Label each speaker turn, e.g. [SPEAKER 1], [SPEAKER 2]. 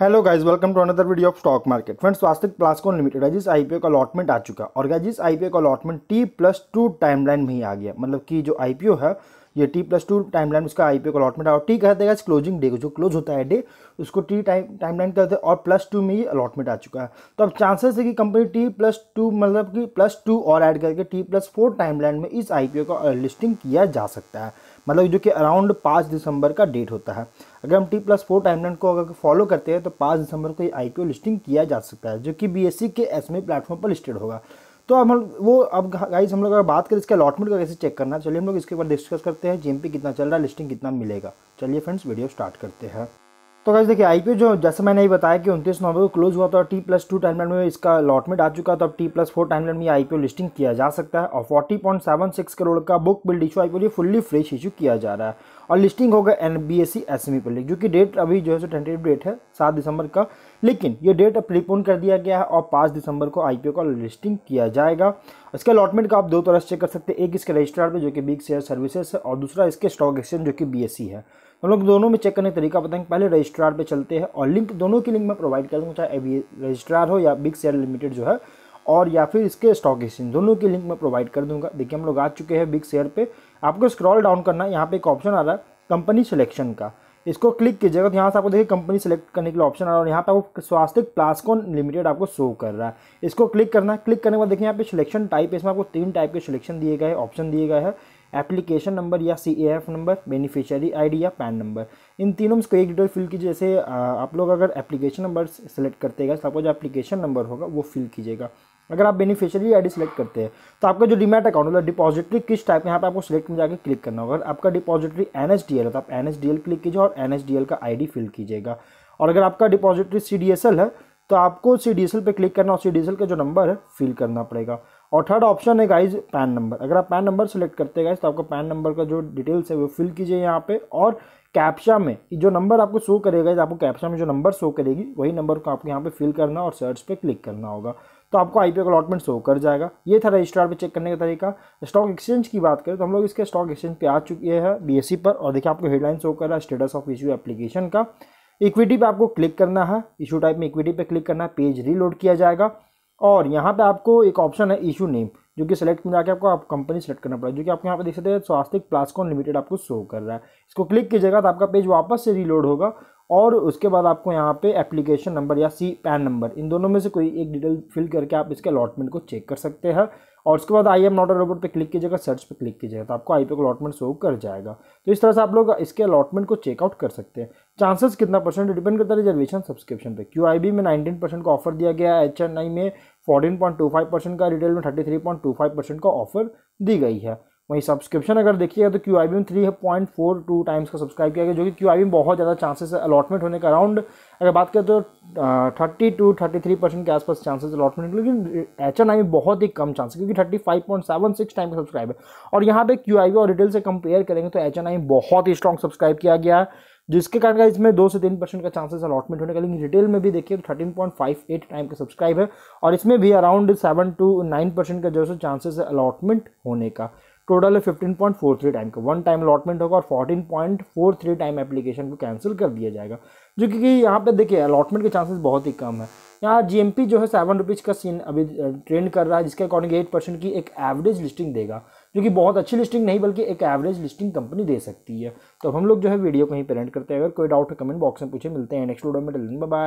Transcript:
[SPEAKER 1] hello guys welcome to another video of stock market friends Swastik Plasco limited है जिस IPO का allotment आ चुका है और गाइस जिस आईपीओ का allotment T plus two timeline में ही आ गया मतलब कि जो आईपीओ है ये T plus two time line उसका आई पी का अलॉटमेंट और टी कहते हैं क्लोजिंग डे को जो क्लोज होता है डे उसको टी टाइम टाइम लाइन कहते हैं और प्लस टू में ये अलॉटमेंट आ चुका है तो अब चांसेस है कि कंपनी टी प्लस टू मतलब कि प्लस टू और ऐड करके T plus four time line में इस आई पी ओ का लिस्टिंग किया जा सकता है मतलब जो कि अराउंड पाँच दिसंबर का डेट होता है अगर हम T plus four time line को अगर फॉलो करते हैं तो पाँच दिसंबर को ये आई पी ओ लिस्टिंग किया जा सकता है जो कि बी एस सी के एस ए प्लेटफॉर्म पर लिस्टेड होगा तो अब हम वो अब गाइज हम लोग अगर बात करें इसके अलॉटमेंट का कैसे चेक करना चलिए हम लोग इसके ऊपर डिस्कस करते हैं जीएमपी कितना चल रहा है लिस्टिंग कितना मिलेगा चलिए फ्रेंड्स वीडियो स्टार्ट करते हैं तो गाइज देखिए आईपीओ जो जैसे मैंने ही बताया कि उनतीस नवंबर को क्लोज हुआ था टी प्लस टू टाइमलाइन में इसका अलॉटमेंट आ चुका था अब टी प्लस फोर टाइमलाइन में आईपीओ लिस्टिंग किया जा सकता है और forty point seven six crore का बुक बिल्ड इशू आईपीओ ये फुल्ली फ्रेश इशू किया जा रहा है और लिस्टिंग होगा N B S C S M पर जो कि डेट अभी जो है सो टेंटेटिव डेट है सात दिसंबर का लेकिन ये डेट अब प्रीपोन कर दिया गया है और पाँच दिसंबर को आईपीओ का लिस्टिंग किया जाएगा इसके अलॉटमेंट का आप दो तरह से चेक कर सकते हैं एक इसके रजिस्ट्रार पर जो कि बिग शेयर सर्विसेज है और दूसरा इसके स्टॉक एक्सचेंज जो कि बी है हम लोग दोनों में चेक करने का तरीका बताएंगे पहले रजिस्ट्रार पे चलते हैं और लिंक दोनों की लिंक मैं प्रोवाइड कर दूँगा चाहे अभी रजिस्ट्रार हो या बिग शेयर लिमिटेड जो है और या फिर इसके स्टॉक एक्सचेंज दोनों की लिंक मैं प्रोवाइड कर दूंगा देखिए हम लोग आ चुके हैं बिग शेयर पर आपको स्क्रॉल डाउन करना है यहाँ पर एक ऑप्शन आ रहा है कंपनी सिलेक्शन का इसको क्लिक कीजिएगा तो यहाँ से आपको देखिए कंपनी सेलेक्ट करने के लिए ऑप्शन आ रहा है और यहाँ पे आपको स्वास्थ्य प्लास्कोन लिमिटेड आपको शो कर रहा है इसको क्लिक करना है क्लिक करने के बाद देखिए यहाँ पे सिलेक्शन टाइप इसमें आपको तीन टाइप के सिलेक्शन दिए गए हैं ऑप्शन दिए गए हैं एप्लीकेशन नंबर या सी नंबर बेनिफिशियरी आईडी या पैन नंबर इन तीनों में कोई एक डिटेल फिल कीजिए जैसे आप लोग अगर एप्लीकेशन नंबर सेलेक्ट करते गए तो आपका जो एप्लीकेशन नंबर होगा वो फिल कीजिएगा अगर आप बेनिफिशियरी आईडी सेलेक्ट करते हैं तो आपका जो डिमेट अकाउंट होगा डिपॉजिटरी किस टाइप में यहाँ पर आपको सिलेक्ट में जाकर क्लिक करना होगा अगर आपका डिपॉजिटरी एन डी एल है तो आप N H D L click कीजिए और एन एच डी एल का आई डी फिल कीजिएगा और अगर आपका depository C D S L है तो आपको सी डी एस एल पर क्लिक करना और सी डी एस एल का जो नंबर है फिल करना पड़ेगा और थर्ड ऑप्शन है गाइज पैन नंबर अगर आप पैन नंबर सेलेक्ट करते हैं गाइज तो आपका पैन नंबर का जो डिटेल्स है वो फिल कीजिए यहाँ पे और कैप्चा में जो नंबर आपको शो करेगा आपको कैप्चा में जो नंबर शो करेगी वही नंबर को आपको यहाँ पे फिल करना और सर्च पे क्लिक करना होगा तो आपको आई पी अलॉटमेंट शो कर जाएगा ये था रजिस्ट्रार पे चेक करने का तरीका स्टॉक एक्सचेंज की बात करें तो हम लोग इसके स्टॉक एक्सचेंज पे आ चुके हैं बी e पर और देखिए आपको हेडलाइन शो कर रहा है स्टेटस ऑफ इशू एप्लीकेशन का इक्विटी पर आपको क्लिक करना है इशू टाइप में इक्विटी पर क्लिक करना है पेज रीलोड किया जाएगा और यहाँ पे आपको एक ऑप्शन है इशू नेम जो कि सिलेक्ट में जाकर आपको आप कंपनी सेलेक्ट करना पड़ा जो कि आप यहाँ पे देख सकते हैं स्वास्थ्य प्लास्कॉन लिमिटेड आपको शो कर रहा है इसको क्लिक कीजिएगा तो आपका पेज वापस से रीलोड होगा और उसके बाद आपको यहाँ पे एप्लीकेशन नंबर या सी पैन नंबर इन दोनों में से कोई एक डिटेल फिल करके आप इसके अलॉटमेंट को चेक कर सकते हैं और उसके बाद आई एम नॉट अ पर पे क्लिक कीजिएगा सर्च पे क्लिक कीजिएगा तो आपको आई पे अलॉटमेंट शो कर जाएगा तो इस तरह से आप लोग इसके अलॉटमेंट को चेकआउट कर सकते हैं चांसेस कितना परसेंट डिपेंड करता है रिजर्वेशन सब्सक्रिप्शन पे क्यू आई बी में नाइनटीन परसेंट का ऑफर दिया गया है एच एन आई में fourteen point two five percent का रिटेल में thirty three point two five percent का ऑफर दी गई है वहीं सब्सक्रिप्शन अगर देखिएगा तो क्यू आई बी में three point four two times का सब्सक्राइब किया गया जो कि क्यू आई बी में बहुत ज़्यादा चांसेस है अलॉटमेंट होने का अराउंड अगर बात करें तो thirty two thirty three percent के आसपास चांसेस अलॉटमेंट लेकिन एच एन आई में बहुत ही कम चांस क्योंकि thirty five point seven six time का सब्सक्राइब है और यहाँ पे क्यू आई बी और रिटेल से कंपेयर करेंगे तो एच एन आई बहुत ही स्ट्रॉन्ग सब्सक्राइब किया गया जिसके कारण इसमें दो से तीन परसेंट का चांसेस अलॉटमेंट होने का लेकिन रिटेल में भी देखिए तो thirteen point five eight time का सब्सक्राइब है और इसमें भी around seven to nine percent का जो है चांसेस अलॉटमेंट होने का टोटल है fifteen point four three time का वन टाइम अलॉटमेंट होगा और fourteen point four three time application को कैंसिल कर दिया जाएगा जो कि यहाँ पे देखिए अलॉटमेंट के चांसेस बहुत ही कम है यहाँ जी जो है सेवन रुपीज़ का सीन अभी ट्रेंड कर रहा है जिसके अकॉर्डिंग एट परसेंट की एक एवरेज लिस्टिंग देगा जो कि बहुत अच्छी लिस्टिंग नहीं बल्कि एक एवरेज लिस्टिंग कंपनी दे सकती है तो हम लोग जो है वीडियो को ही पेरेंट करते हैं अगर कोई डाउट है कमेंट बॉक्स में पूछे मिलते हैं नेक्स्ट वीडियो में बाय